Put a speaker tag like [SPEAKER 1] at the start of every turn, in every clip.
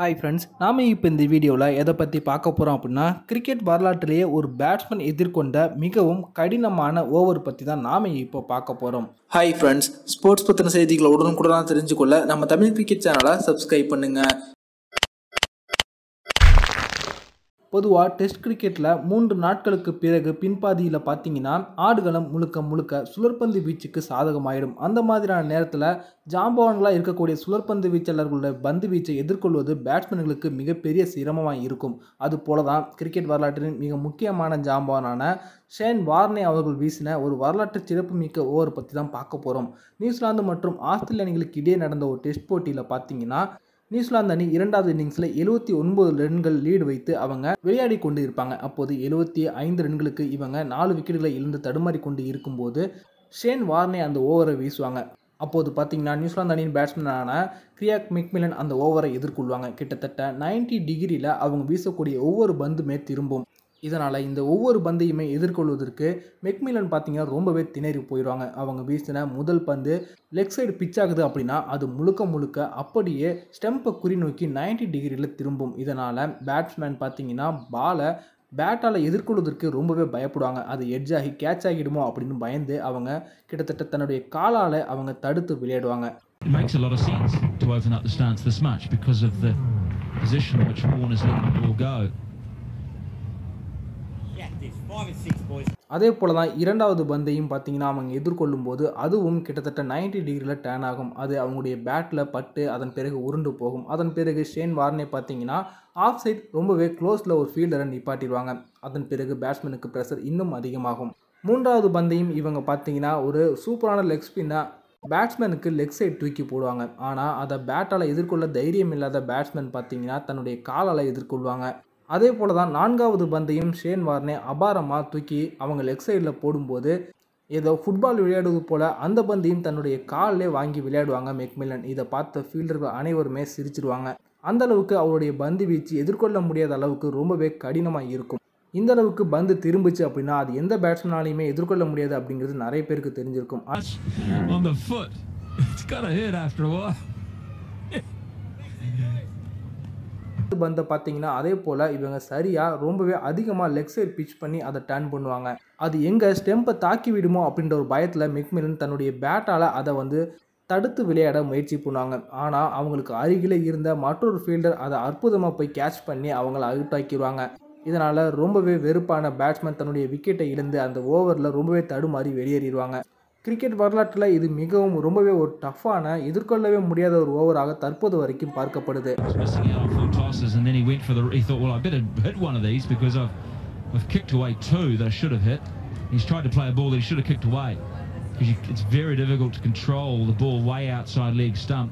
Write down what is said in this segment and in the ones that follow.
[SPEAKER 1] Hi friends நாம் இப்போ இந்த வீடியோவில் எதை பற்றி பார்க்க போகிறோம் அப்படின்னா கிரிக்கெட் வரலாற்றிலேயே ஒரு பேட்ஸ்மேன் எதிர்கொண்ட மிகவும் கடினமான ஓவர் பற்றி தான் நாம் இப்போ பார்க்க போகிறோம் ஹாய் ஃப்ரெண்ட்ஸ் ஸ்போர்ட்ஸ் பற்றின செய்திகளை உடனுக்குடனாக தெரிஞ்சுக்கொள்ள நம்ம தமிழ் கிரிக்கெட் சேனலை சப்ஸ்கிரைப் பண்ணுங்கள் பொதுவாக டெஸ்ட் கிரிக்கெட்டில் மூன்று நாட்களுக்கு பிறகு பின்பாதியில் பார்த்தீங்கன்னா ஆடுகளம் முழுக்க முழுக்க சுழற்பந்து வீச்சுக்கு சாதகமாயிடும் அந்த மாதிரியான நேரத்தில் ஜாம்பவான்களாக இருக்கக்கூடிய சுழற்பந்து வீச்சாளர்களுடைய பந்து வீச்சை எதிர்கொள்வது பேட்ஸ்மேன்களுக்கு மிகப்பெரிய சிரமமாக இருக்கும் அது போல தான் கிரிக்கெட் வரலாற்றின் மிக முக்கியமான ஜாம்பவானான ஷேன் வார்னே அவர்கள் வீசின ஒரு வரலாற்று சிறப்பு மிக்க ஓவர் பற்றி தான் பார்க்க போகிறோம் நியூசிலாந்து மற்றும் ஆஸ்திரேலிய அணிகளுக்கு இடையே நடந்த ஒரு டெஸ்ட் போட்டியில் பார்த்தீங்கன்னா நியூசிலாந்து அணி இரண்டாவது இன்னிங்ஸில் எழுபத்தி ஒன்பது ரன்கள் லீடு வைத்து அவங்க விளையாடி கொண்டு இருப்பாங்க அப்போது எழுபத்தி ஐந்து ரன்களுக்கு இவங்க நாலு விக்கெட்டுகளை இழந்து தடுமாறி கொண்டு இருக்கும்போது ஷேன் வார்னே அந்த ஓவரை வீசுவாங்க அப்போது பார்த்தீங்கன்னா நியூசிலாந்து அணியின் பேட்ஸ்மேனான கிரியாக் மிக்மிலன் அந்த ஓவரை எதிர்கொள்வாங்க கிட்டத்தட்ட நைன்டி டிகிரியில் அவங்க வீசக்கூடிய ஒவ்வொரு பந்துமே திரும்பும் இதனால் இந்த ஒவ்வொரு பந்தையுமே எதிர்கொள்வதற்கு மெக்மிலன் பார்த்தீங்கன்னா ரொம்பவே திணறி போயிடுவாங்க அவங்க வீசின முதல் பந்து லெக் சைடு பிச் ஆகுது அப்படின்னா அது முழுக்க முழுக்க அப்படியே ஸ்டெம்பை குறி நோக்கி நைன்டி டிகிரியில் திரும்பும் இதனால் பேட்ஸ்மேன் பார்த்தீங்கன்னா பாலை பேட்டால் எதிர்கொள்வதற்கு ரொம்பவே பயப்படுவாங்க அது எட்ஜ் ஆகி கேட்ச் ஆகிடுமோ அப்படின்னு பயந்து அவங்க கிட்டத்தட்ட தன்னுடைய காலால் அவங்க தடுத்து விளையாடுவாங்க It makes a lot of sense to open up the stance this much because of the position which Warner's letting the ball go. அதே போல் தான் இரண்டாவது பந்தையும் பார்த்தீங்கன்னா அவங்க எதிர்கொள்ளும் போது அதுவும் கிட்டத்தட்ட நைன்டி டிகிரியில் டேன் ஆகும் அது அவங்களுடைய பேட்டில் பட்டு அதன் பிறகு உருண்டு போகும் அதன் பிறகு ஷேன் வார்னே பார்த்தீங்கன்னா ஆஃப் சைட் ரொம்பவே க்ளோஸில் ஒரு ஃபீல்டரை நிப்பாட்டிடுவாங்க அதன் பிறகு பேட்ஸ்மேனுக்கு ப்ரெஷர் இன்னும் அதிகமாகும் மூன்றாவது பந்தையும் இவங்க பார்த்தீங்கன்னா ஒரு சூப்பரான லெக் ஸ்பின்னாக பேட்ஸ்மேனுக்கு லெக் சைட் தூக்கி போடுவாங்க ஆனால் அதை பேட்டால் எதிர்கொள்ள தைரியம் இல்லாத பேட்ஸ்மேன் பார்த்தீங்கன்னா தன்னுடைய காலால் எதிர்கொள்வாங்க அதே போல தான் நான்காவது பந்தையும் ஷேன் வார்னே அபாரமாக தூக்கி அவங்க லெக் சைடில் போடும்போது ஏதோ ஃபுட்பால் விளையாடுவது போல் அந்த பந்தையும் தன்னுடைய காலிலே வாங்கி விளையாடுவாங்க மெக்மில்லன் இதை பார்த்த ஃபீல்டர்கள் அனைவருமே சிரிச்சிடுவாங்க அந்த அளவுக்கு அவருடைய பந்து வீச்சு எதிர்கொள்ள முடியாத அளவுக்கு ரொம்பவே கடினமாக இருக்கும் இந்த அளவுக்கு பந்து திரும்பிச்சு அப்படின்னா அது எந்த பேட்ஸ்மேனாலையுமே எதிர்கொள்ள முடியாது அப்படிங்கிறது நிறைய பேருக்கு தெரிஞ்சிருக்கும் பந்தை பார்த்தீங்கன்னா அதே போல் இவங்க சரியாக ரொம்பவே அதிகமாக லெக் சைட் பிச் பண்ணி அதை டர்ன் பண்ணுவாங்க அது எங்கே ஸ்டெம்பை தாக்கி விடுமோ அப்படின்ற ஒரு பயத்தில் மெக்மிலன் தன்னுடைய பேட்டால் அதை வந்து தடுத்து விளையாட முயற்சி பண்ணுவாங்க ஆனால் அவங்களுக்கு அருகிலே இருந்த மற்றொரு ஃபீல்டர் அதை அற்புதமாக போய் கேட்ச் பண்ணி அவங்கள அவுட் ஆக்கிடுவாங்க இதனால் ரொம்பவே வெறுப்பான பேட்ஸ்மேன் தன்னுடைய விக்கெட்டை இழந்து அந்த ஓவரில் ரொம்பவே தடுமாறி வெளியேறிடுவாங்க கிரிக்கெட் வரலாற்றில் இது மிகவும் ரொம்பவே ஒரு டஃப்பான எதிர்கொள்ளவே முடியாத ஒரு ஓவராக தற்போது வரைக்கும் பார்க்கப்படுது I've kicked away two that I should have hit. He's tried to play a ball that he should have kicked away. You, it's very difficult to control the ball way outside leg stump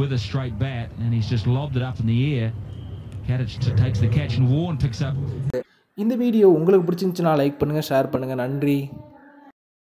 [SPEAKER 1] with a straight bat, and he's just lobbed it up in the air. Katic takes the catch, and Warren picks up. இந்த video உங்களுக்கு பிடிச்சிருந்துச்சுன்னா like பண்ணுங்கள் share பண்ணுங்கள் நன்றி